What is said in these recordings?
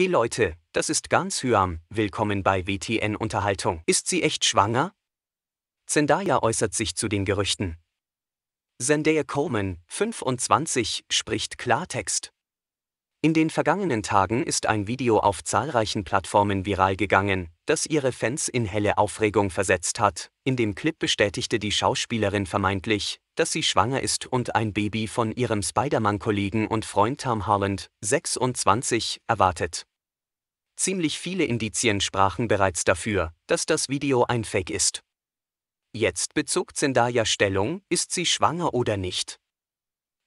Hey Leute, das ist Gans Hyam, willkommen bei WTN Unterhaltung. Ist sie echt schwanger? Zendaya äußert sich zu den Gerüchten. Zendaya Coleman, 25, spricht Klartext. In den vergangenen Tagen ist ein Video auf zahlreichen Plattformen viral gegangen, das ihre Fans in helle Aufregung versetzt hat. In dem Clip bestätigte die Schauspielerin vermeintlich, dass sie schwanger ist und ein Baby von ihrem Spider-Man-Kollegen und Freund Tom Holland, 26, erwartet. Ziemlich viele Indizien sprachen bereits dafür, dass das Video ein Fake ist. Jetzt bezog Zendaya Stellung, ist sie schwanger oder nicht.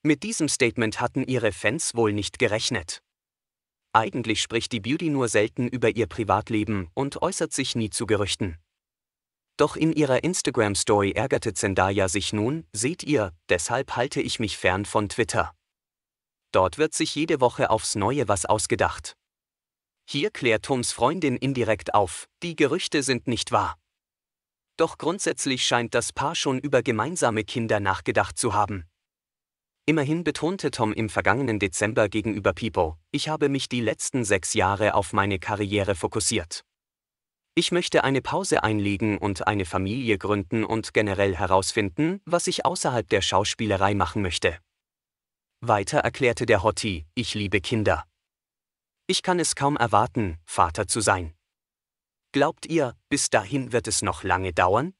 Mit diesem Statement hatten ihre Fans wohl nicht gerechnet. Eigentlich spricht die Beauty nur selten über ihr Privatleben und äußert sich nie zu Gerüchten. Doch in ihrer Instagram-Story ärgerte Zendaya sich nun, seht ihr, deshalb halte ich mich fern von Twitter. Dort wird sich jede Woche aufs Neue was ausgedacht. Hier klärt Toms Freundin indirekt auf, die Gerüchte sind nicht wahr. Doch grundsätzlich scheint das Paar schon über gemeinsame Kinder nachgedacht zu haben. Immerhin betonte Tom im vergangenen Dezember gegenüber People, ich habe mich die letzten sechs Jahre auf meine Karriere fokussiert. Ich möchte eine Pause einlegen und eine Familie gründen und generell herausfinden, was ich außerhalb der Schauspielerei machen möchte. Weiter erklärte der Hottie, ich liebe Kinder. Ich kann es kaum erwarten, Vater zu sein. Glaubt ihr, bis dahin wird es noch lange dauern?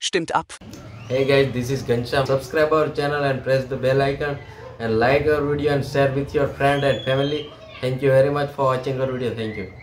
Stimmt ab. Hey guys, this is Gansham. Subscribe our channel and press the bell icon and like our video and share with your friend and family. Thank you very much for watching our video. Thank you.